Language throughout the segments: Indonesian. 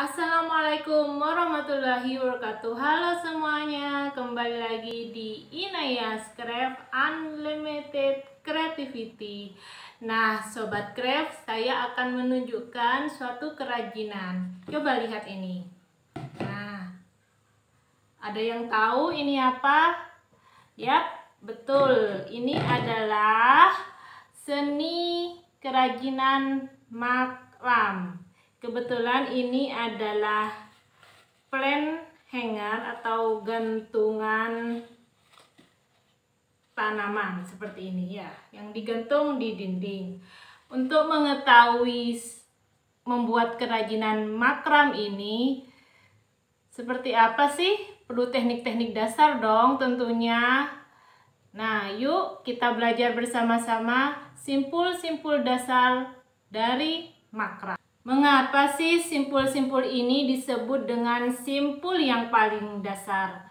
Assalamualaikum warahmatullahi wabarakatuh Halo semuanya Kembali lagi di Inaya's Scrap Unlimited Creativity Nah Sobat Craft Saya akan menunjukkan suatu kerajinan Coba lihat ini Nah Ada yang tahu ini apa? Yap betul Ini adalah Seni kerajinan maklam Kebetulan ini adalah plan hanger atau gantungan tanaman seperti ini ya, yang digantung di dinding. Untuk mengetahui membuat kerajinan makram ini seperti apa sih? Perlu teknik-teknik dasar dong tentunya. Nah, yuk kita belajar bersama-sama simpul-simpul dasar dari makram. Mengapa sih simpul-simpul ini disebut dengan simpul yang paling dasar?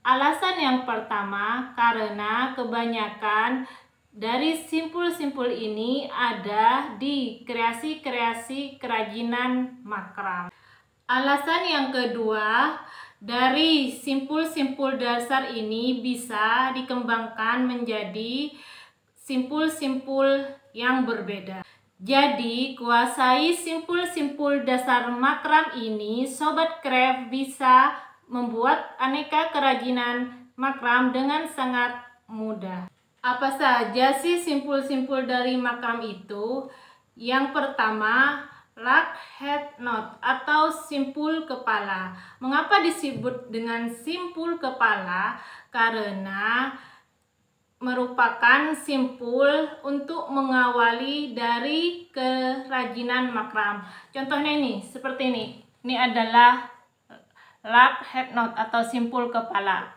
Alasan yang pertama karena kebanyakan dari simpul-simpul ini ada di kreasi-kreasi kerajinan makram. Alasan yang kedua, dari simpul-simpul dasar ini bisa dikembangkan menjadi simpul-simpul yang berbeda. Jadi, kuasai simpul-simpul dasar makram ini, Sobat Craft bisa membuat aneka kerajinan makram dengan sangat mudah. Apa saja sih simpul-simpul dari makram itu? Yang pertama, lock head knot atau simpul kepala. Mengapa disebut dengan simpul kepala? Karena merupakan simpul untuk mengawali dari kerajinan makram. Contohnya ini, seperti ini. Ini adalah eh, lap head knot atau simpul kepala.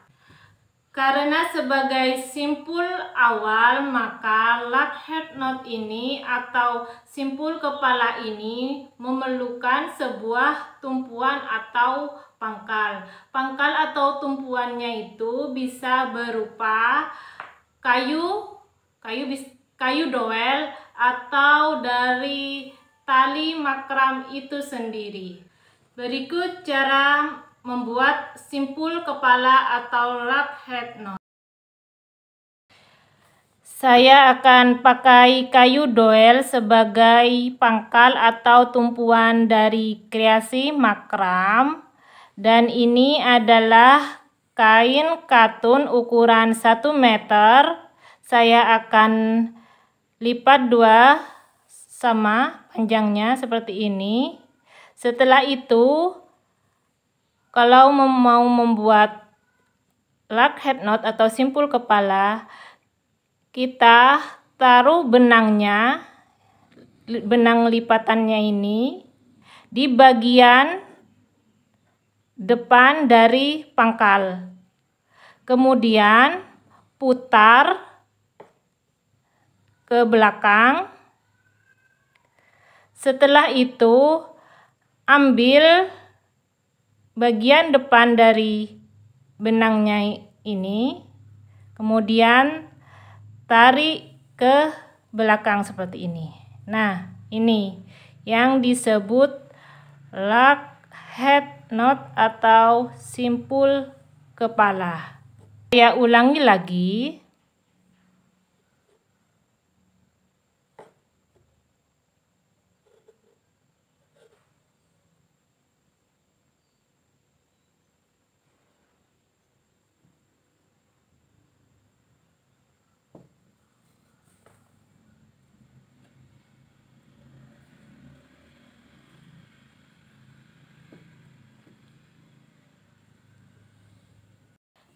Karena sebagai simpul awal, maka lap head knot ini atau simpul kepala ini memerlukan sebuah tumpuan atau pangkal. Pangkal atau tumpuannya itu bisa berupa kayu kayu bis, kayu doel atau dari tali makram itu sendiri. Berikut cara membuat simpul kepala atau lap head knot. Saya akan pakai kayu doel sebagai pangkal atau tumpuan dari kreasi makram dan ini adalah kain katun ukuran 1 meter saya akan lipat dua sama panjangnya seperti ini setelah itu kalau mau membuat lock head knot atau simpul kepala kita taruh benangnya benang lipatannya ini di bagian depan dari pangkal. Kemudian putar ke belakang. Setelah itu ambil bagian depan dari benangnya ini. Kemudian tarik ke belakang seperti ini. Nah, ini yang disebut lak head knot atau simpul kepala. Saya ulangi lagi.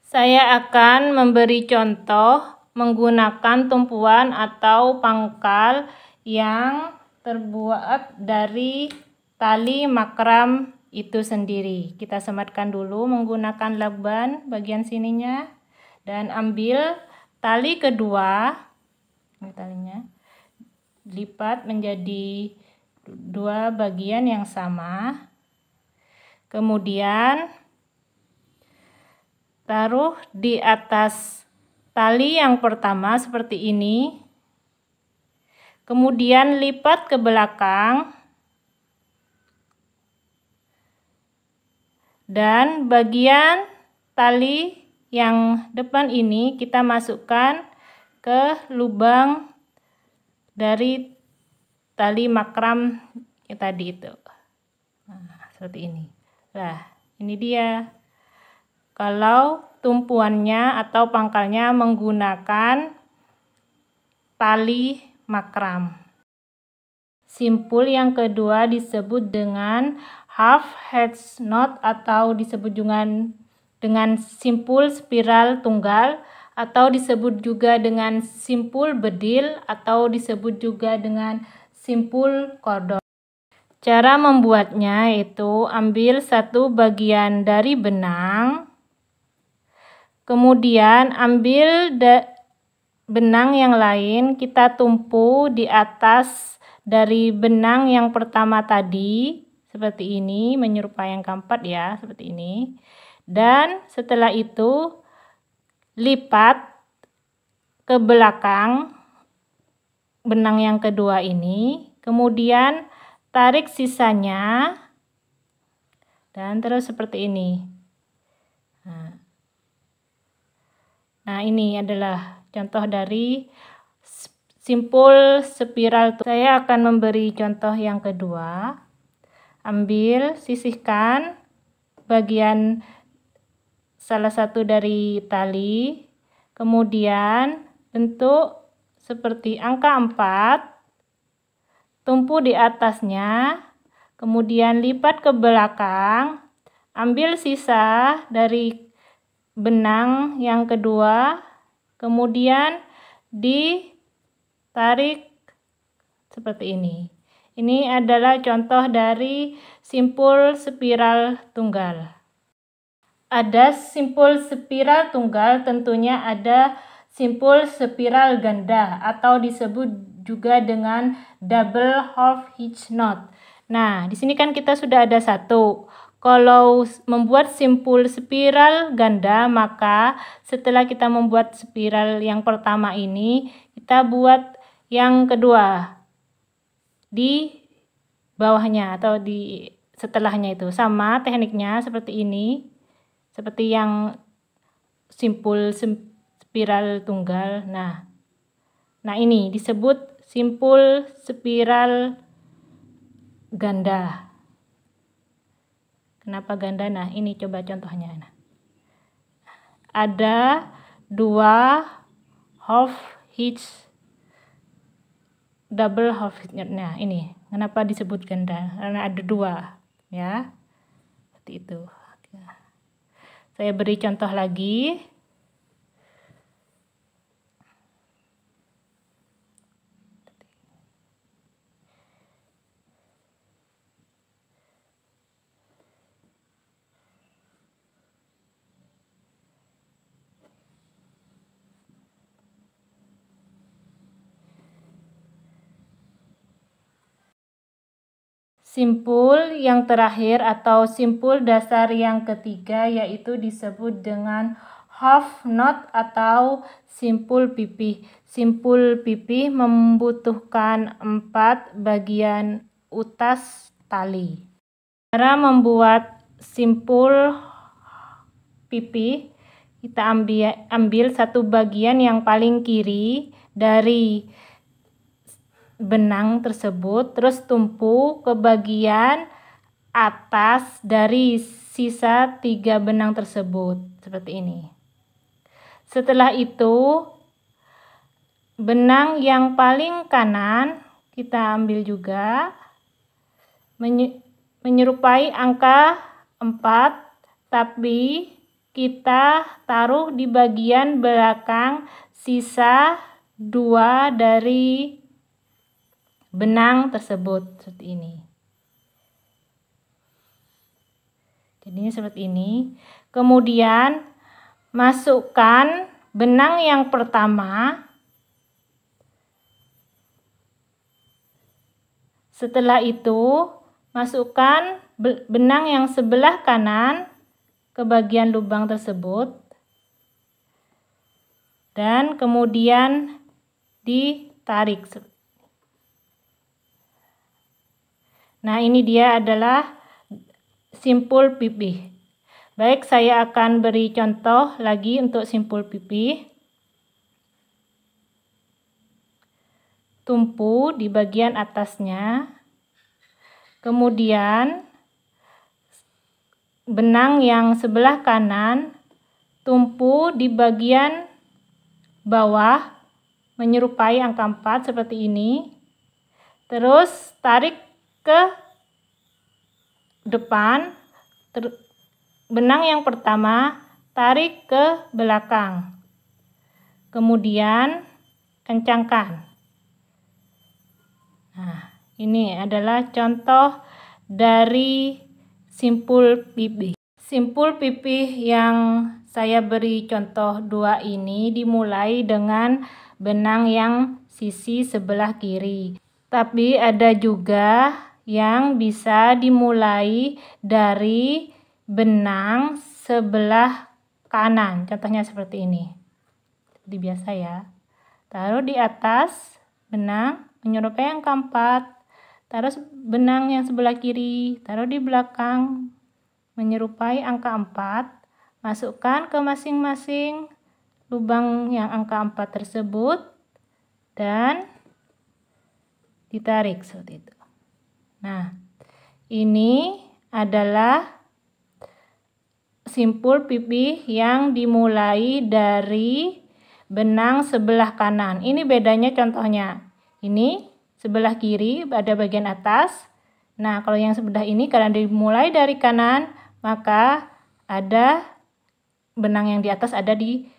Saya akan memberi contoh menggunakan tumpuan atau pangkal yang terbuat dari tali makram itu sendiri. Kita sematkan dulu menggunakan lakban bagian sininya dan ambil tali kedua ini talinya lipat menjadi dua bagian yang sama. Kemudian taruh di atas tali yang pertama seperti ini kemudian lipat ke belakang dan bagian tali yang depan ini kita masukkan ke lubang dari tali makram tadi itu nah, seperti ini Nah, ini dia kalau tumpuannya atau pangkalnya menggunakan tali makram. Simpul yang kedua disebut dengan half head knot atau disebut dengan dengan simpul spiral tunggal atau disebut juga dengan simpul bedil atau disebut juga dengan simpul kordon. Cara membuatnya yaitu ambil satu bagian dari benang Kemudian ambil benang yang lain, kita tumpu di atas dari benang yang pertama tadi seperti ini, menyerupai yang keempat ya, seperti ini. Dan setelah itu lipat ke belakang benang yang kedua ini, kemudian tarik sisanya dan terus seperti ini. Nah. Nah, ini adalah contoh dari simpul spiral. Saya akan memberi contoh yang kedua. Ambil, sisihkan bagian salah satu dari tali. Kemudian bentuk seperti angka 4. Tumpu di atasnya. Kemudian lipat ke belakang. Ambil sisa dari benang yang kedua kemudian ditarik seperti ini ini adalah contoh dari simpul spiral tunggal ada simpul spiral tunggal tentunya ada simpul spiral ganda atau disebut juga dengan double half hitch knot nah di sini kan kita sudah ada satu kalau membuat simpul spiral ganda, maka setelah kita membuat spiral yang pertama ini, kita buat yang kedua di bawahnya atau di setelahnya itu. Sama tekniknya seperti ini, seperti yang simpul spiral tunggal. Nah, nah ini disebut simpul spiral ganda. Kenapa ganda? Nah, ini coba contohnya. Nah, ada dua half hitch double half hitch. Nah, ini kenapa disebut ganda? Karena ada dua, ya. Seperti itu. Saya beri contoh lagi. Simpul yang terakhir atau simpul dasar yang ketiga yaitu disebut dengan half knot atau simpul pipih. Simpul pipih membutuhkan empat bagian utas tali. Cara membuat simpul pipih, kita ambil, ambil satu bagian yang paling kiri dari benang tersebut terus tumpu ke bagian atas dari sisa tiga benang tersebut seperti ini setelah itu benang yang paling kanan kita ambil juga menyerupai angka 4 tapi kita taruh di bagian belakang sisa dua dari benang tersebut seperti ini. Jadi seperti ini. Kemudian masukkan benang yang pertama Setelah itu, masukkan benang yang sebelah kanan ke bagian lubang tersebut. Dan kemudian ditarik seperti Nah, ini dia adalah simpul pipih. Baik, saya akan beri contoh lagi untuk simpul pipih. Tumpu di bagian atasnya. Kemudian benang yang sebelah kanan tumpu di bagian bawah menyerupai angka 4 seperti ini. Terus tarik ke depan, benang yang pertama tarik ke belakang, kemudian kencangkan. Nah, ini adalah contoh dari simpul pipih. Simpul pipih yang saya beri contoh dua ini dimulai dengan benang yang sisi sebelah kiri. Tapi ada juga yang bisa dimulai dari benang sebelah kanan. Contohnya seperti ini. Seperti biasa ya. Taruh di atas benang, menyerupai yang keempat. Taruh benang yang sebelah kiri, taruh di belakang, menyerupai angka 4. Masukkan ke masing-masing lubang yang angka 4 tersebut dan ditarik seperti itu. Nah, ini adalah simpul pipih yang dimulai dari benang sebelah kanan. Ini bedanya contohnya. Ini sebelah kiri pada bagian atas. Nah, kalau yang sebelah ini karena dimulai dari kanan, maka ada benang yang di atas ada di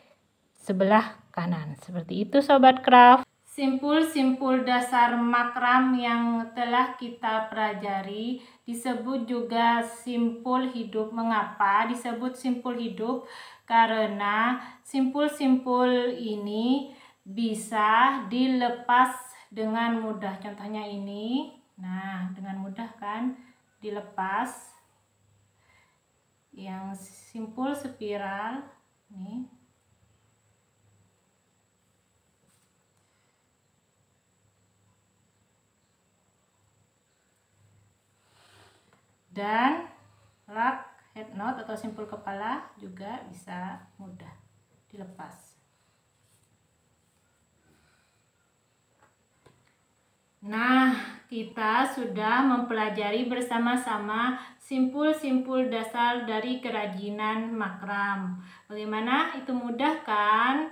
sebelah kanan. Seperti itu sobat craft. Simpul-simpul dasar makram yang telah kita pelajari disebut juga simpul hidup. Mengapa disebut simpul hidup? Karena simpul-simpul ini bisa dilepas dengan mudah. Contohnya ini. Nah, dengan mudah kan dilepas. Yang simpul spiral nih dan rak head knot atau simpul kepala juga bisa mudah dilepas Nah, kita sudah mempelajari bersama-sama simpul-simpul dasar dari kerajinan makram. Bagaimana? Itu mudah kan?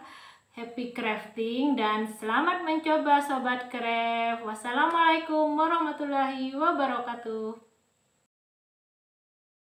Happy crafting dan selamat mencoba sobat craft. Wassalamualaikum warahmatullahi wabarakatuh.